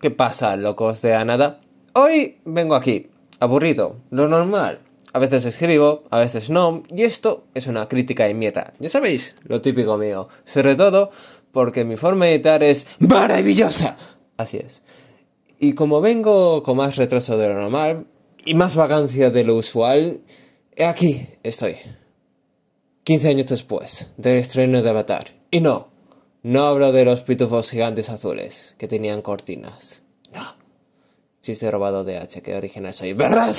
¿Qué pasa, locos de Anada? Hoy vengo aquí, aburrido, lo normal. A veces escribo, a veces no, y esto es una crítica mierda. Ya sabéis, lo típico mío. Sobre todo porque mi forma de editar es maravillosa. Así es. Y como vengo con más retraso de lo normal y más vacancia de lo usual, aquí estoy. 15 años después del estreno de Avatar. Y no, no hablo de los pitufos gigantes azules, que tenían cortinas. No. Chiste robado de H, que original soy. ¿Verdad?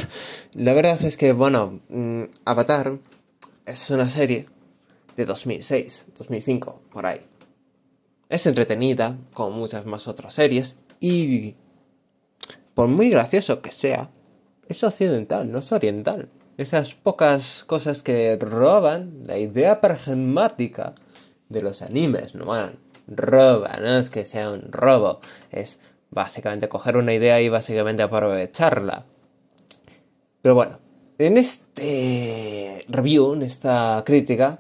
La verdad es que, bueno, mm, Avatar es una serie de 2006, 2005, por ahí. Es entretenida, como muchas más otras series, y por muy gracioso que sea, es occidental, no es oriental. Esas pocas cosas que roban la idea pragmática de los animes, no roba, no es que sea un robo, es básicamente coger una idea y básicamente aprovecharla. Pero bueno, en este review, en esta crítica,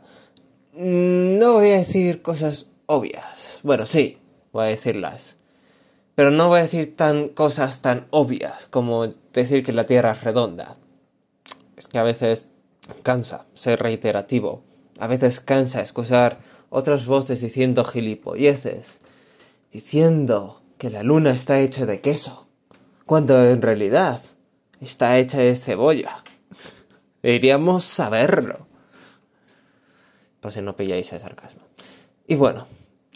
mm, no voy a decir cosas obvias. Bueno, sí, voy a decirlas. Pero no voy a decir tan cosas tan obvias como decir que la Tierra es redonda. Es que a veces cansa ser reiterativo. A veces cansa escuchar otras voces diciendo gilipolleces, diciendo que la luna está hecha de queso, cuando en realidad está hecha de cebolla. Deberíamos saberlo. Pues si no pilláis el sarcasmo. Y bueno,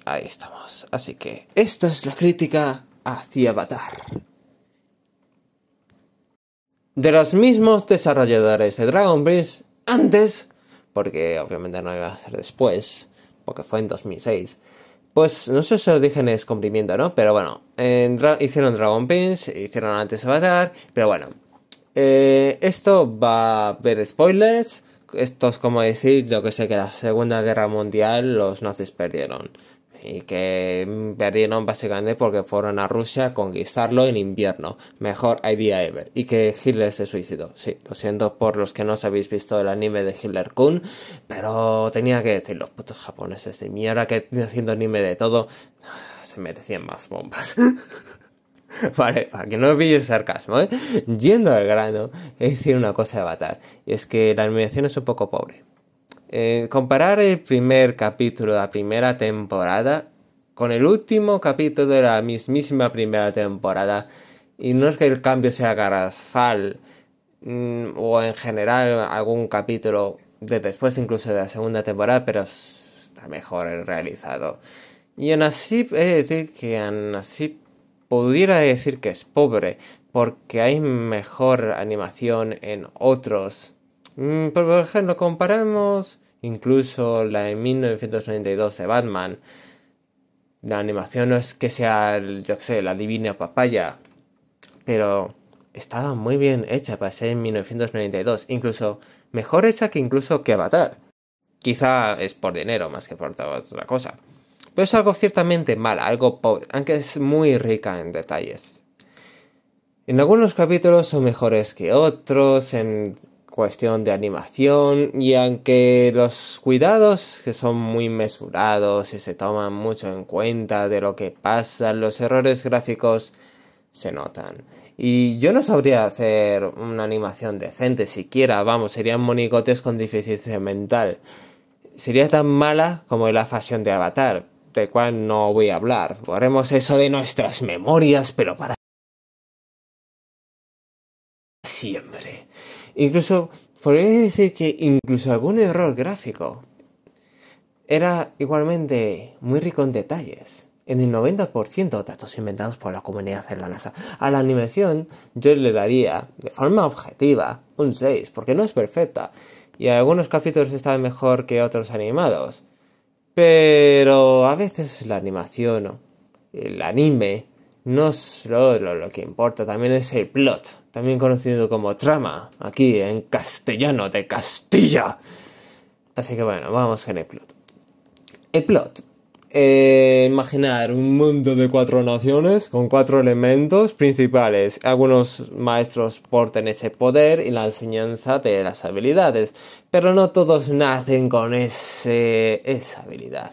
ahí estamos. Así que esta es la crítica hacia Avatar. De los mismos desarrolladores de Dragon Prince antes, porque obviamente no iba a ser después, que fue en 2006. Pues no sé si os dije en el ¿no? Pero bueno, hicieron Dragon Pins hicieron antes Avatar, pero bueno. Eh, esto va a Ver spoilers. Esto es como decir yo que sé que la Segunda Guerra Mundial los nazis perdieron y que perdieron básicamente porque fueron a Rusia a conquistarlo en invierno. Mejor idea ever. Y que Hitler se suicidó. Sí, lo siento por los que no os habéis visto el anime de Hitler Kun, pero tenía que decir los putos japoneses de mierda que haciendo anime de todo se merecían más bombas. Vale, para que no el sarcasmo, ¿eh? Yendo al grano, he decir una cosa de Avatar. Y es que la animación es un poco pobre. Eh, comparar el primer capítulo de la primera temporada con el último capítulo de la mismísima primera temporada. Y no es que el cambio sea garrafal mm, o en general algún capítulo de después incluso de la segunda temporada, pero está mejor realizado. Y en es decir que Anasip pudiera decir que es pobre, porque hay mejor animación en otros Mm, por ejemplo, comparamos incluso la de 1992 de Batman. La animación no es que sea, yo que sé, la divina papaya, pero estaba muy bien hecha para ser en 1992, incluso mejor hecha que incluso que Avatar. Quizá es por dinero más que por otra cosa. Pero es algo ciertamente mal, algo pobre, aunque es muy rica en detalles. En algunos capítulos son mejores que otros, en cuestión de animación y aunque los cuidados que son muy mesurados y se toman mucho en cuenta de lo que pasa, los errores gráficos se notan. Y yo no sabría hacer una animación decente siquiera, vamos, serían monigotes con deficiencia mental. Sería tan mala como la fashion de Avatar, de cual no voy a hablar. Haremos eso de nuestras memorias, pero para siempre. Incluso, podría decir que incluso algún error gráfico era igualmente muy rico en detalles. En el 90% de datos inventados por la comunidad de la NASA. A la animación yo le daría, de forma objetiva, un 6, porque no es perfecta. Y algunos capítulos están mejor que otros animados. Pero a veces la animación, el anime, no es solo lo que importa, también es el plot también conocido como trama, aquí en castellano de Castilla. Así que bueno, vamos en el plot. El plot. Eh, imaginar un mundo de cuatro naciones con cuatro elementos principales. Algunos maestros porten ese poder y la enseñanza de las habilidades, pero no todos nacen con ese, esa habilidad.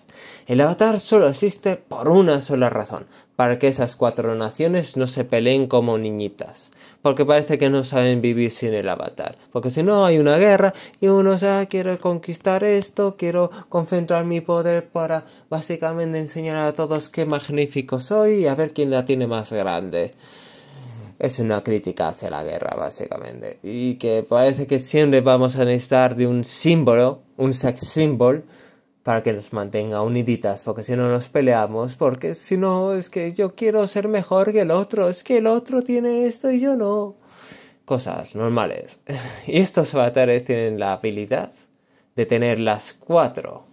El avatar solo existe por una sola razón, para que esas cuatro naciones no se peleen como niñitas, porque parece que no saben vivir sin el avatar, porque si no hay una guerra y uno ya ah, quiero conquistar esto, quiero concentrar mi poder para básicamente enseñar a todos qué magnífico soy y a ver quién la tiene más grande es una crítica hacia la guerra, básicamente. Y que parece que siempre vamos a necesitar de un símbolo, un sex symbol, para que nos mantenga uniditas, porque si no nos peleamos, porque si no es que yo quiero ser mejor que el otro, es que el otro tiene esto y yo no. Cosas normales. y estos avatares tienen la habilidad de tener las cuatro.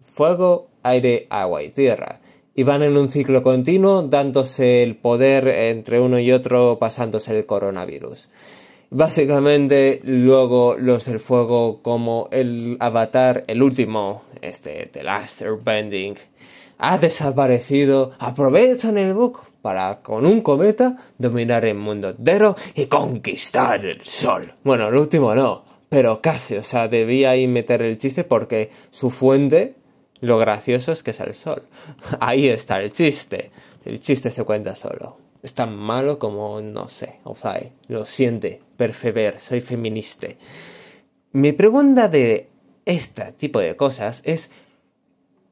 Fuego, aire, agua y tierra. Y van en un ciclo continuo dándose el poder entre uno y otro pasándose el coronavirus. Básicamente, luego los del fuego como el avatar, el último, este, The Last Airbending, ha desaparecido, aprovechan el book para con un cometa dominar el mundo entero y conquistar el sol. Bueno, el último no, pero casi, o sea, debía ahí meter el chiste porque su fuente, lo gracioso es que es el sol. Ahí está el chiste, el chiste se cuenta solo es tan malo como, no sé, Ozai. Lo siente, perfever soy feminista. Mi pregunta de este tipo de cosas es,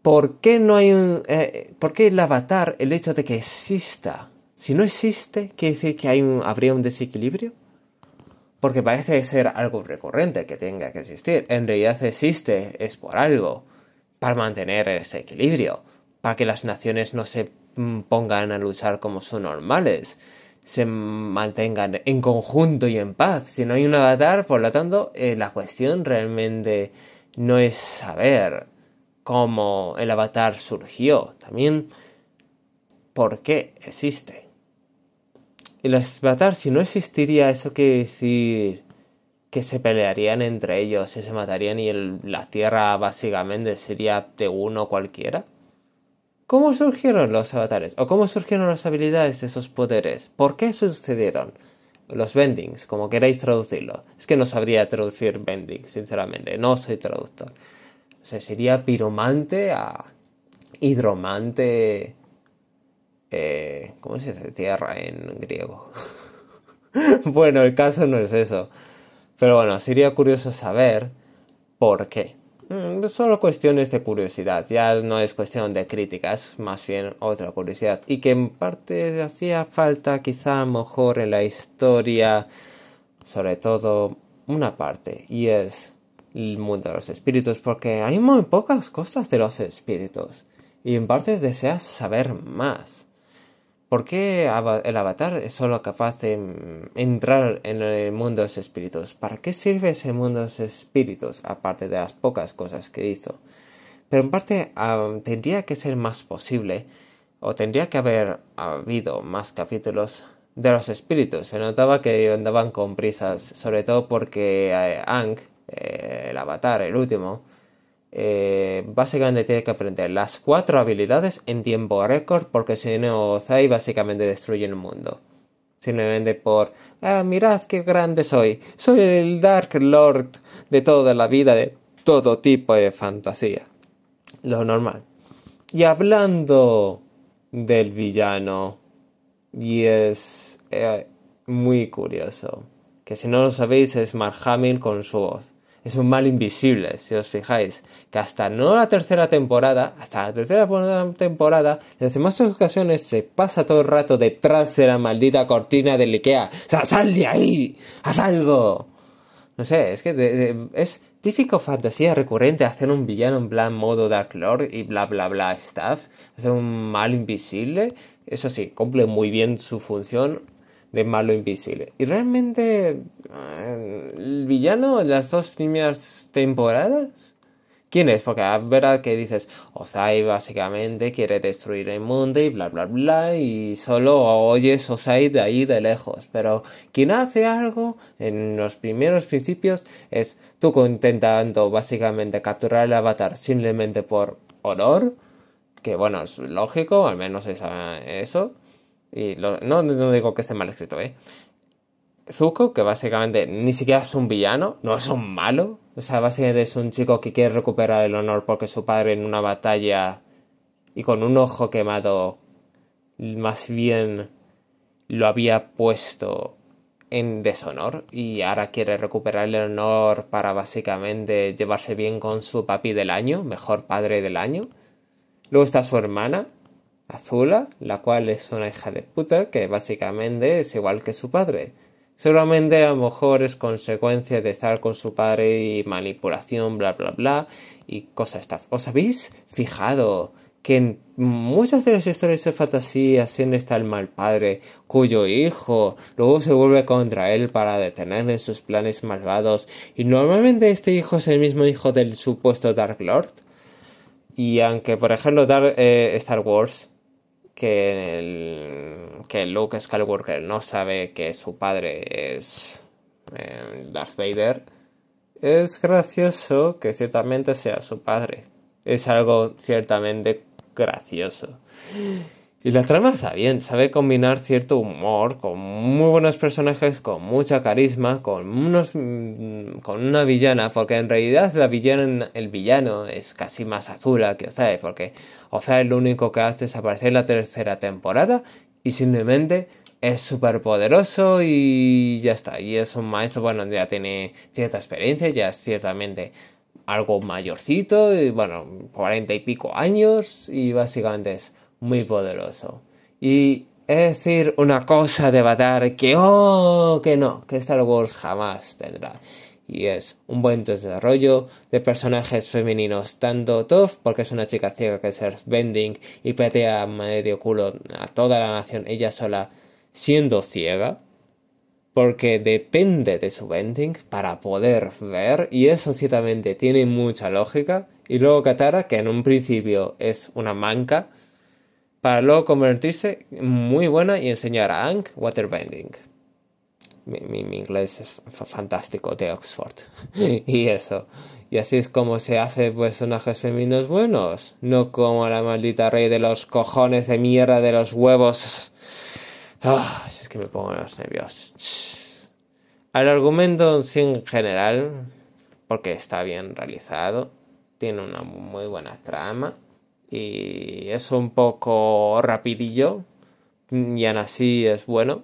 ¿por qué no hay un... Eh, ¿Por qué el avatar, el hecho de que exista? Si no existe, ¿quiere decir que hay habría un desequilibrio? Porque parece ser algo recurrente que tenga que existir. En realidad existe, es por algo, para mantener ese equilibrio, para que las naciones no se Mm, pongan a luchar como son normales, se mantengan en conjunto y en paz. Si no hay un avatar, por lo tanto, eh, la cuestión realmente no es saber cómo el avatar surgió, también por qué existe. El avatar, si no existiría, eso quiere decir que se pelearían entre ellos y se matarían y la Tierra básicamente sería de uno cualquiera. ¿Cómo surgieron los avatares? ¿O cómo surgieron las habilidades de esos poderes? ¿Por qué sucedieron? Los bendings, como queráis traducirlo. Es que no sabría traducir bendings, sinceramente. No soy traductor. O sea, sería piromante a hidromante. Eh, ¿Cómo se dice tierra en griego? bueno, el caso no es eso. Pero bueno, sería curioso saber por qué. Mm, solo cuestiones de curiosidad, ya no es cuestión de críticas, más bien otra curiosidad. Y que en parte hacía falta quizá mejor en la historia, sobre todo una parte, y es el mundo de los espíritus, porque hay muy pocas cosas de los espíritus. Y en parte deseas saber más. ¿Por qué el avatar es solo capaz de mm, entrar en el mundo de los espíritus? ¿Para qué sirve ese mundo de los espíritus, aparte de las pocas cosas que hizo? Pero en parte tendría que ser más posible, o tendría que haber habido más capítulos de los espíritus. Se notaba que andaban con prisas, sobre todo porque eh, Ang, eh, el avatar, el último, eh, básicamente tiene que aprender las cuatro habilidades en tiempo récord porque si no Zai básicamente destruye el mundo. Simplemente por, ah, mirad qué grande soy, soy el Dark Lord de toda la vida, de todo tipo de fantasía. Lo normal. Y hablando del villano, y es eh, muy curioso, que si no lo sabéis es Mark con su voz es un mal invisible, si os fijáis, que hasta no la tercera temporada, hasta la tercera temporada, en las demás ocasiones se pasa todo el rato detrás de la maldita cortina del Ikea. O sea, sal de ahí, haz algo. No sé, es que es típico fantasía recurrente hacer un villano en plan modo Dark Lord y bla bla bla stuff, hacer un mal invisible. Eso sí, cumple muy bien su función de Malo Invisible. Y realmente, eh, el villano en las dos primeras temporadas, ¿quién es? Porque es verdad que dices, Osai básicamente quiere destruir el mundo y bla bla bla, y solo oyes Osai de ahí de lejos. Pero quien hace algo en los primeros principios es tú intentando básicamente capturar el avatar simplemente por honor. Que bueno, es lógico, al menos es eh, eso y no, no digo que esté mal escrito, ¿eh? Zuko, que básicamente ni siquiera es un villano, no es un malo. O sea, básicamente es un chico que quiere recuperar el honor porque su padre en una batalla y con un ojo quemado, más bien lo había puesto en deshonor y ahora quiere recuperar el honor para básicamente llevarse bien con su papi del año, mejor padre del año. Luego está su hermana, Azula, la cual es una hija de puta que básicamente es igual que su padre. Seguramente a lo mejor es consecuencia de estar con su padre y manipulación, bla, bla, bla, y cosas estas. ¿Os habéis fijado que en muchas de las historias de fantasía siempre está el mal padre, cuyo hijo luego se vuelve contra él para detenerle en sus planes malvados, y normalmente este hijo es el mismo hijo del supuesto Dark Lord? Y aunque, por ejemplo, eh, Star Wars que, el, que Luke Skywalker no sabe que su padre es eh, Darth Vader, es gracioso que ciertamente sea su padre. Es algo ciertamente gracioso. Y la trama está bien, sabe combinar cierto humor con muy buenos personajes, con mucha carisma, con unos mm, con una villana, porque en realidad la villana, el villano es casi más azul que Ozae, porque Ozae lo único que hace es aparecer en la tercera temporada y simplemente es súper poderoso y ya está, y es un maestro, bueno, ya tiene cierta experiencia, ya es ciertamente algo mayorcito, bueno, cuarenta y pico años, y básicamente es muy poderoso. Y es decir una cosa de Batar... que, oh, que no, que Star Wars jamás tendrá. Y es un buen desarrollo de personajes femeninos, tanto Toph, porque es una chica ciega que es bending... y patea medio culo a toda la nación ella sola siendo ciega, porque depende de su bending para poder ver, y eso ciertamente tiene mucha lógica. Y luego Katara, que en un principio es una manca, para luego convertirse muy buena y enseñar a Ang waterbending. Mi, inglés es fantástico de Oxford. y eso. Y así es como se hace personajes femeninos buenos. No como la maldita rey de los cojones de mierda de los huevos. Ah, es que me pongo los nervios. Al argumento en general, porque está bien realizado, tiene una muy buena trama y es un poco rapidillo y aún así es bueno.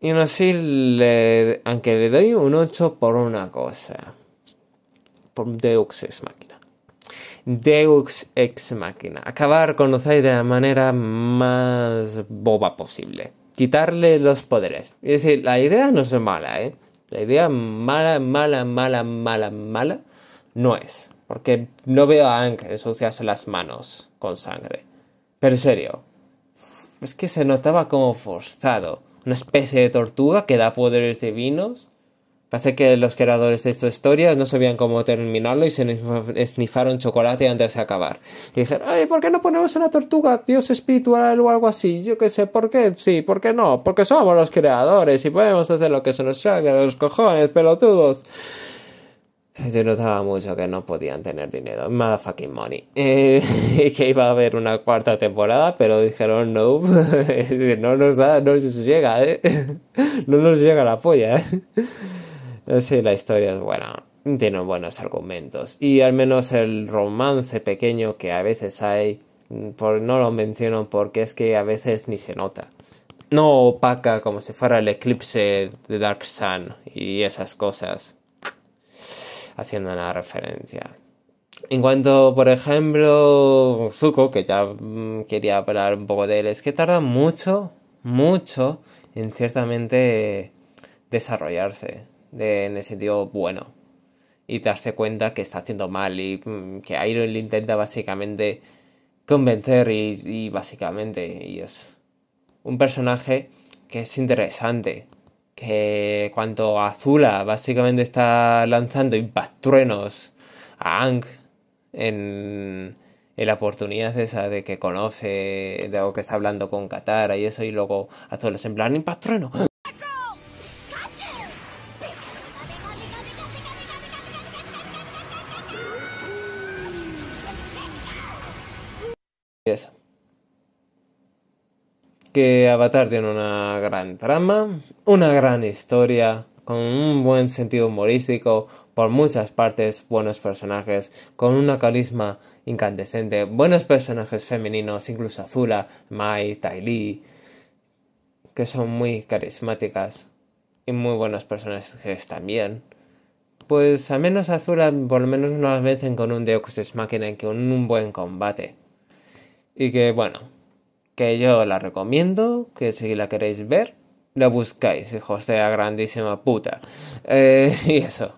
Y aún así, le, aunque le doy un 8 por una cosa, por Deux Ex Máquina. Deux Ex Máquina. Acabar con Ozai de la manera más boba posible. Quitarle los poderes. Es decir, la idea no es mala, ¿eh? La idea mala, mala, mala, mala, mala no es. Porque no veo a ángel ensuciarse las manos con sangre. Pero en serio, es que se notaba como forzado. Una especie de tortuga que da poderes divinos. Parece que los creadores de esta historia no sabían cómo terminarlo y se esnifaron chocolate antes de acabar. Y dijeron, ay, ¿por qué no ponemos una tortuga, dios espiritual o algo así? Yo qué sé, ¿por qué? Sí, ¿por qué no? Porque somos los creadores y podemos hacer lo que se nos salga de los cojones, pelotudos. Se notaba mucho que no podían tener dinero. Motherfucking money. Eh, que iba a haber una cuarta temporada, pero dijeron no. no nos da, no nos llega, ¿eh? No nos llega la polla, ¿eh? No sé, la historia es buena. Tiene buenos argumentos. Y al menos el romance pequeño que a veces hay, por, no lo menciono porque es que a veces ni se nota. No opaca como si fuera el eclipse de Dark Sun y esas cosas haciendo una referencia. En cuanto, por ejemplo, Zuko, que ya mm, quería hablar un poco de él, es que tarda mucho, mucho en ciertamente desarrollarse, en el sentido bueno, y darse cuenta que está haciendo mal y mm, que Iron le intenta básicamente convencer y, y básicamente y es un personaje que es interesante, que cuanto Azula básicamente está lanzando impastruenos a Ang en, la oportunidad esa de que conoce, de algo que está hablando con Katara y eso, y luego Azula es en plan impastrueno eso que Avatar tiene una gran trama, una gran historia, con un buen sentido humorístico, por muchas partes, buenos personajes, con una carisma incandescente, buenos personajes femeninos, incluso Azula, Mai, Tai Lee... que son muy carismáticas y muy buenos personajes también. Pues al menos Azula por lo menos una vez con un Deus Ex Machina que con un buen combate. Y que bueno, que yo la recomiendo, que si la queréis ver, la buscáis, hijos de la grandísima puta. Eh, y eso.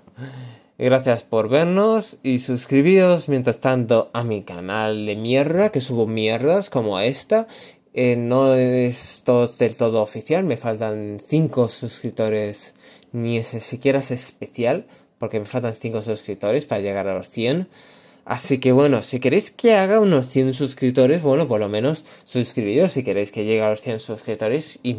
Gracias por vernos y suscribiros mientras tanto a mi canal de mierda, que subo mierdas como esta. Eh, no es todo, del todo oficial, me faltan 5 suscriptores, ni siquiera es especial, porque me faltan 5 suscriptores para llegar a los 100. Así que bueno, si queréis que haga unos 100 suscriptores, bueno, por lo menos suscribiros si queréis que llegue a los 100 suscriptores y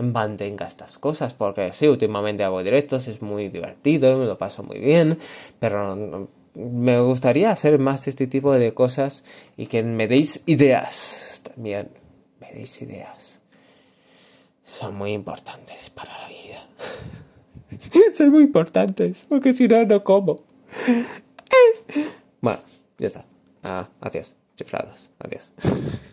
mantenga estas cosas, porque sí, últimamente hago directos, es muy divertido, me lo paso muy bien, pero me gustaría hacer más este tipo de cosas y que me deis ideas también, me deis ideas. Son muy importantes para la vida. Son muy importantes, porque si no, no como. Bueno, ya está. Ah, adiós, chiflados, adiós.